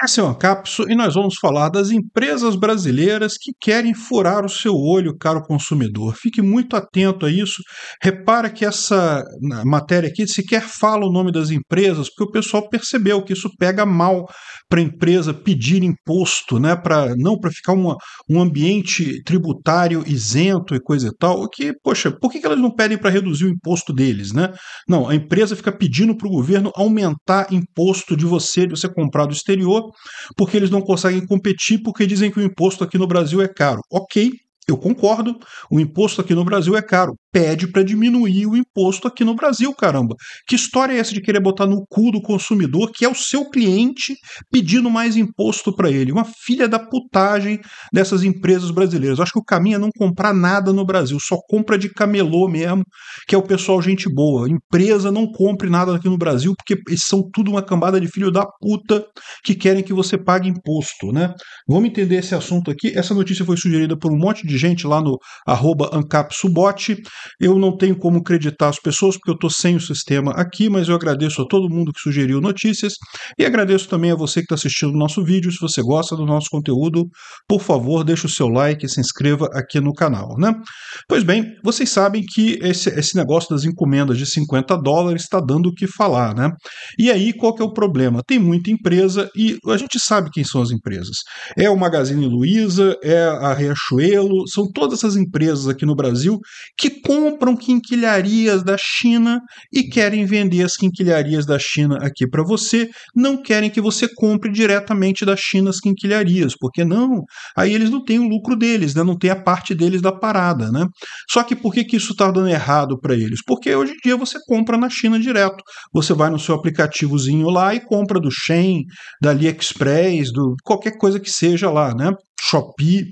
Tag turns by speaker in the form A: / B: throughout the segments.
A: Essa é uma cápsula e nós vamos falar das empresas brasileiras que querem furar o seu olho, caro consumidor. Fique muito atento a isso. Repara que essa matéria aqui sequer fala o nome das empresas, porque o pessoal percebeu que isso pega mal para a empresa pedir imposto, né? Para não para ficar uma, um ambiente tributário isento e coisa e tal. Que poxa, por que, que elas não pedem para reduzir o imposto deles, né? Não, a empresa fica pedindo para o governo aumentar imposto de você de você comprar do exterior porque eles não conseguem competir porque dizem que o imposto aqui no Brasil é caro. Ok, eu concordo, o imposto aqui no Brasil é caro pede para diminuir o imposto aqui no Brasil, caramba. Que história é essa de querer botar no cu do consumidor, que é o seu cliente, pedindo mais imposto para ele? Uma filha da putagem dessas empresas brasileiras. Eu acho que o caminho é não comprar nada no Brasil, só compra de camelô mesmo, que é o pessoal gente boa. Empresa não compre nada aqui no Brasil, porque eles são tudo uma cambada de filho da puta que querem que você pague imposto, né? Vamos entender esse assunto aqui. Essa notícia foi sugerida por um monte de gente lá no arroba ancapsubote. Eu não tenho como acreditar as pessoas porque eu estou sem o sistema aqui, mas eu agradeço a todo mundo que sugeriu notícias e agradeço também a você que está assistindo o nosso vídeo. Se você gosta do nosso conteúdo, por favor, deixe o seu like e se inscreva aqui no canal. Né? Pois bem, vocês sabem que esse, esse negócio das encomendas de 50 dólares está dando o que falar. Né? E aí, qual que é o problema? Tem muita empresa e a gente sabe quem são as empresas. É o Magazine Luiza, é a Riachuelo, são todas essas empresas aqui no Brasil que compram quinquilharias da China e querem vender as quinquilharias da China aqui para você, não querem que você compre diretamente da China as quinquilharias, porque não, aí eles não têm o lucro deles, né? não tem a parte deles da parada. Né? Só que por que, que isso está dando errado para eles? Porque hoje em dia você compra na China direto, você vai no seu aplicativozinho lá e compra do Shein, da AliExpress, do qualquer coisa que seja lá, né? Shopee,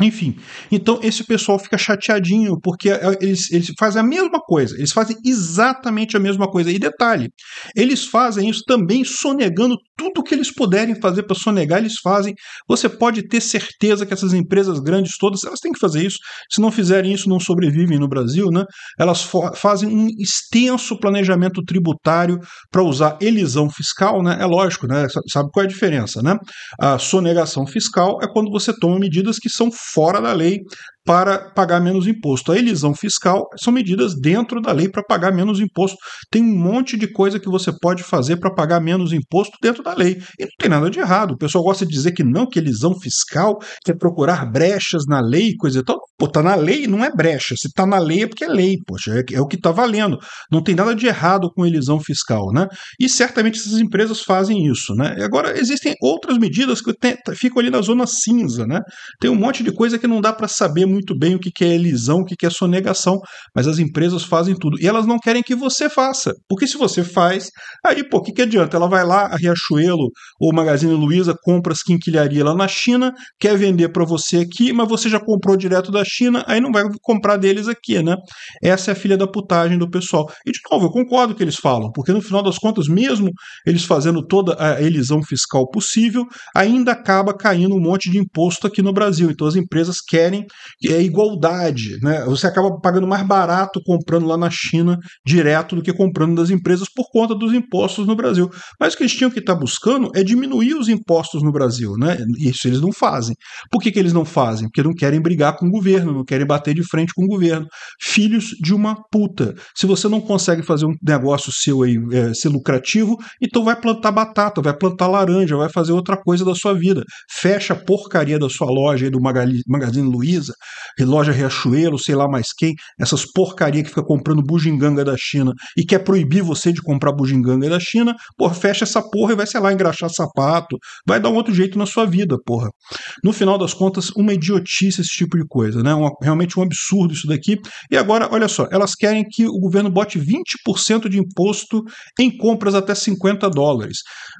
A: enfim, então esse pessoal fica chateadinho porque é, eles, eles fazem a mesma coisa, eles fazem exatamente a mesma coisa. E detalhe, eles fazem isso também sonegando tudo que eles puderem fazer para sonegar, eles fazem. Você pode ter certeza que essas empresas grandes todas, elas têm que fazer isso. Se não fizerem isso, não sobrevivem no Brasil, né? Elas fazem um extenso planejamento tributário para usar elisão fiscal, né? É lógico, né? Sabe qual é a diferença, né? A sonegação fiscal é quando você toma medidas que são fora da lei, para pagar menos imposto. A elisão fiscal são medidas dentro da lei para pagar menos imposto. Tem um monte de coisa que você pode fazer para pagar menos imposto dentro da lei. E não tem nada de errado. O pessoal gosta de dizer que não, que elisão fiscal, é procurar brechas na lei, coisa e tal. Pô, tá na lei, não é brecha. Se tá na lei é porque é lei, poxa, é, é o que tá valendo. Não tem nada de errado com elisão fiscal, né? E certamente essas empresas fazem isso, né? E agora existem outras medidas que tem, ficam ali na zona cinza, né? Tem um monte de coisa que não dá para saber muito muito bem o que é elisão, o que é sonegação, mas as empresas fazem tudo. E elas não querem que você faça. Porque se você faz, aí, pô, o que, que adianta? Ela vai lá, a Riachuelo ou Magazine Luiza compra as quinquilharias lá na China, quer vender para você aqui, mas você já comprou direto da China, aí não vai comprar deles aqui, né? Essa é a filha da putagem do pessoal. E, de novo, eu concordo com o que eles falam, porque no final das contas, mesmo eles fazendo toda a elisão fiscal possível, ainda acaba caindo um monte de imposto aqui no Brasil. Então as empresas querem é igualdade. Né? Você acaba pagando mais barato comprando lá na China direto do que comprando das empresas por conta dos impostos no Brasil. Mas o que eles tinham que estar tá buscando é diminuir os impostos no Brasil. Né? Isso eles não fazem. Por que, que eles não fazem? Porque não querem brigar com o governo, não querem bater de frente com o governo. Filhos de uma puta. Se você não consegue fazer um negócio seu aí, é, ser lucrativo, então vai plantar batata, vai plantar laranja, vai fazer outra coisa da sua vida. Fecha a porcaria da sua loja aí do Magali, Magazine Luiza, loja Riachuelo, sei lá mais quem, essas porcaria que fica comprando bugiganga da China e quer proibir você de comprar bugiganga da China, porra, fecha essa porra e vai, sei lá, engraxar sapato, vai dar um outro jeito na sua vida, porra. No final das contas, uma idiotice esse tipo de coisa, né? Uma, realmente um absurdo isso daqui. E agora, olha só, elas querem que o governo bote 20% de imposto em compras até 50 dólares.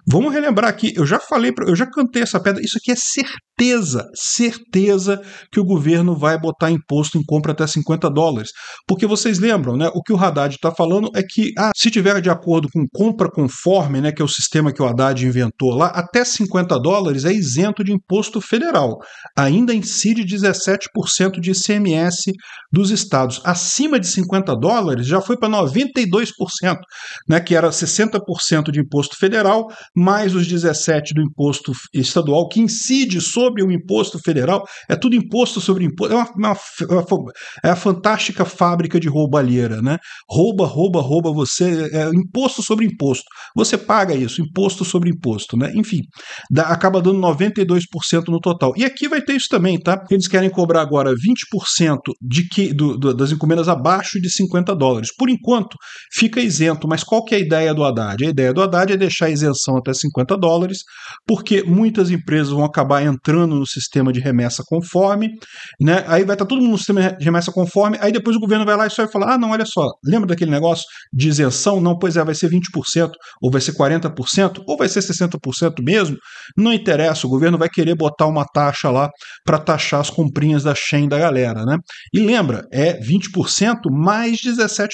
A: Vamos relembrar aqui, eu já falei, pra, eu já cantei essa pedra, isso aqui é certeza, certeza que o governo vai vai botar imposto em compra até 50 dólares. Porque vocês lembram, né? O que o Haddad está falando é que, ah, se tiver de acordo com compra conforme, né, que é o sistema que o Haddad inventou lá, até 50 dólares é isento de imposto federal. Ainda incide 17% de ICMS dos estados. Acima de 50 dólares já foi para 92%, né, que era 60% de imposto federal mais os 17 do imposto estadual que incide sobre o imposto federal. É tudo imposto sobre imposto. É uma, uma, uma, é a fantástica fábrica de roubalheira, né? Rouba, rouba, rouba você, é, é, imposto sobre imposto. Você paga isso, imposto sobre imposto, né? Enfim, dá, acaba dando 92% no total. E aqui vai ter isso também, tá? Eles querem cobrar agora 20% de que, do, do, das encomendas abaixo de 50 dólares. Por enquanto, fica isento, mas qual que é a ideia do Haddad? A ideia do Haddad é deixar a isenção até 50 dólares, porque muitas empresas vão acabar entrando no sistema de remessa conforme, né? Né? Aí vai estar tá todo mundo no sistema de remessa conforme, aí depois o governo vai lá e só vai falar: ah, não, olha só, lembra daquele negócio de isenção? Não, pois é, vai ser 20%, ou vai ser 40%, ou vai ser 60% mesmo. Não interessa, o governo vai querer botar uma taxa lá para taxar as comprinhas da Shen da galera, né? E lembra, é 20% mais 17%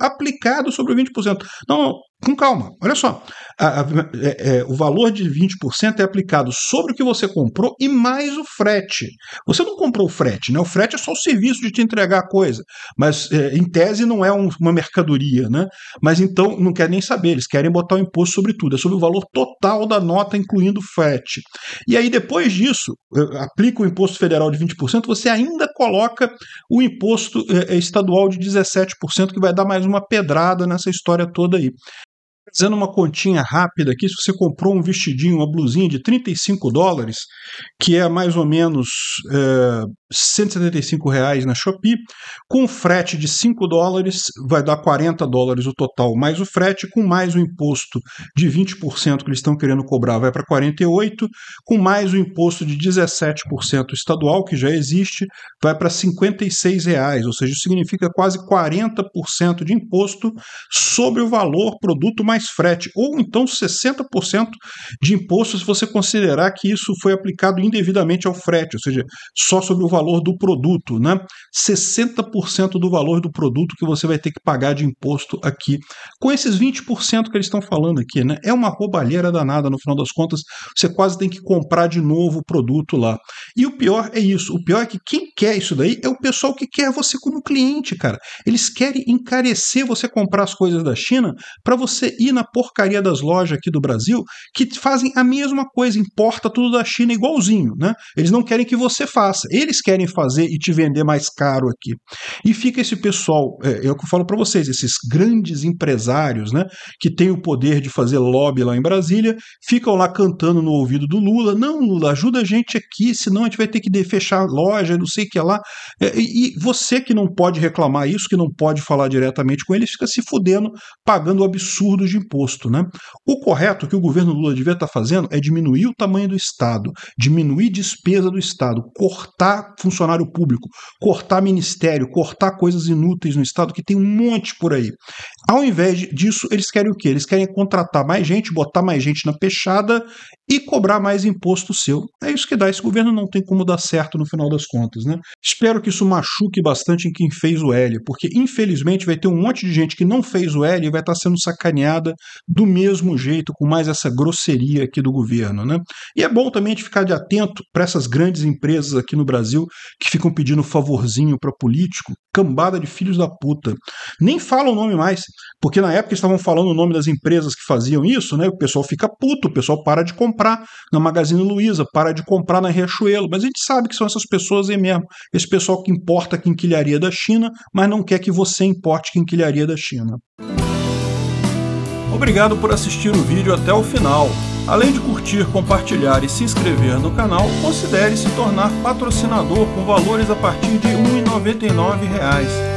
A: aplicado sobre o 20%. Não, com calma. Olha só, a, a, é, é o valor de 20% é aplicado sobre o que você comprou e mais o frete. Você não comprou o frete, né? O frete é só o serviço de te entregar a coisa, mas é, em tese não é um, uma mercadoria, né? Mas então não quer nem saber, eles querem botar o imposto sobre tudo, é sobre o valor total da nota, incluindo o frete. E aí depois disso, aplica o imposto federal de 20%, você ainda coloca o imposto é, é, estadual de 17%, que vai dar mais uma pedrada nessa história toda aí. Fazendo uma continha rápida aqui, se você comprou um vestidinho, uma blusinha de 35 dólares, que é mais ou menos é, 175 reais na Shopee, com frete de 5 dólares, vai dar 40 dólares o total, mais o frete, com mais o imposto de 20% que eles estão querendo cobrar, vai para 48, com mais o imposto de 17% estadual, que já existe, vai para 56 reais, ou seja, significa quase 40% de imposto sobre o valor produto mais frete, ou então 60% de imposto se você considerar que isso foi aplicado indevidamente ao frete, ou seja, só sobre o valor valor do produto, né? 60% do valor do produto que você vai ter que pagar de imposto aqui. Com esses 20% que eles estão falando aqui, né? É uma roubalheira danada, no final das contas, você quase tem que comprar de novo o produto lá. E o pior é isso, o pior é que quem quer isso daí é o pessoal que quer você como cliente, cara. Eles querem encarecer você comprar as coisas da China para você ir na porcaria das lojas aqui do Brasil que fazem a mesma coisa, importa tudo da China igualzinho, né? Eles não querem que você faça. Eles querem fazer e te vender mais caro aqui. E fica esse pessoal, é, é o que eu falo para vocês, esses grandes empresários, né, que têm o poder de fazer lobby lá em Brasília, ficam lá cantando no ouvido do Lula, não, Lula, ajuda a gente aqui, senão a gente vai ter que fechar loja, não sei o que lá. É, e, e você que não pode reclamar isso, que não pode falar diretamente com eles, fica se fudendo, pagando absurdos de imposto, né? O correto que o governo Lula devia estar tá fazendo é diminuir o tamanho do Estado, diminuir despesa do Estado, cortar funcionário público, cortar ministério, cortar coisas inúteis no Estado, que tem um monte por aí. Ao invés disso, eles querem o quê? Eles querem contratar mais gente, botar mais gente na peixada e cobrar mais imposto seu. É isso que dá. Esse governo não tem como dar certo no final das contas, né? Espero que isso machuque bastante em quem fez o L, porque infelizmente vai ter um monte de gente que não fez o L e vai estar sendo sacaneada do mesmo jeito, com mais essa grosseria aqui do governo, né? E é bom também a gente ficar de atento para essas grandes empresas aqui no Brasil que ficam pedindo favorzinho para político, cambada de filhos da puta. Nem fala o nome mais. Porque na época estavam falando o nome das empresas que faziam isso, né? O pessoal fica puto, o pessoal para de comprar na Magazine Luiza, para de comprar na Riachuelo. Mas a gente sabe que são essas pessoas aí mesmo. Esse pessoal que importa quinquilharia da China, mas não quer que você importe quinquilharia da China. Obrigado por assistir o vídeo até o final. Além de curtir, compartilhar e se inscrever no canal, considere se tornar patrocinador com valores a partir de R$ 1,99